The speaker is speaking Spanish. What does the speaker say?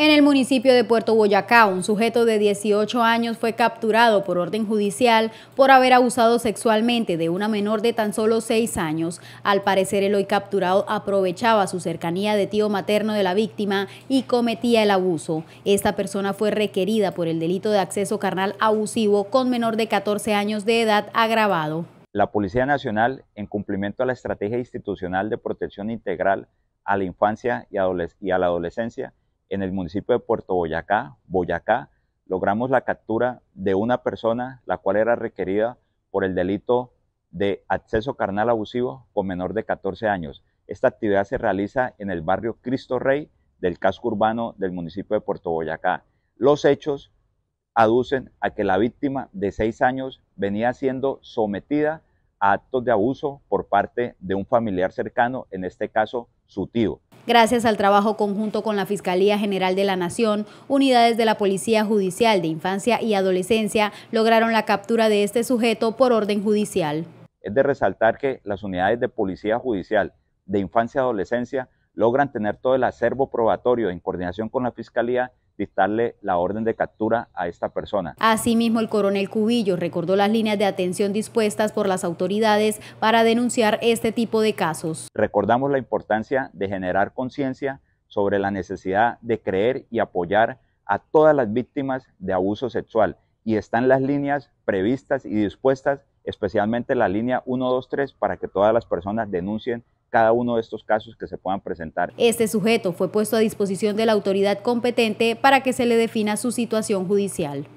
En el municipio de Puerto Boyacá, un sujeto de 18 años fue capturado por orden judicial por haber abusado sexualmente de una menor de tan solo 6 años. Al parecer, el hoy capturado aprovechaba su cercanía de tío materno de la víctima y cometía el abuso. Esta persona fue requerida por el delito de acceso carnal abusivo con menor de 14 años de edad agravado. La Policía Nacional, en cumplimiento a la Estrategia Institucional de Protección Integral a la Infancia y a la Adolescencia, en el municipio de Puerto Boyacá, Boyacá, logramos la captura de una persona la cual era requerida por el delito de acceso carnal abusivo con menor de 14 años. Esta actividad se realiza en el barrio Cristo Rey del casco urbano del municipio de Puerto Boyacá. Los hechos aducen a que la víctima de 6 años venía siendo sometida a actos de abuso por parte de un familiar cercano, en este caso su tío gracias al trabajo conjunto con la Fiscalía General de la Nación, unidades de la Policía Judicial de Infancia y Adolescencia lograron la captura de este sujeto por orden judicial. Es de resaltar que las unidades de Policía Judicial de Infancia y Adolescencia logran tener todo el acervo probatorio en coordinación con la Fiscalía dictarle la orden de captura a esta persona. Asimismo, el coronel Cubillo recordó las líneas de atención dispuestas por las autoridades para denunciar este tipo de casos. Recordamos la importancia de generar conciencia sobre la necesidad de creer y apoyar a todas las víctimas de abuso sexual y están las líneas previstas y dispuestas, especialmente la línea 123 para que todas las personas denuncien cada uno de estos casos que se puedan presentar. Este sujeto fue puesto a disposición de la autoridad competente para que se le defina su situación judicial.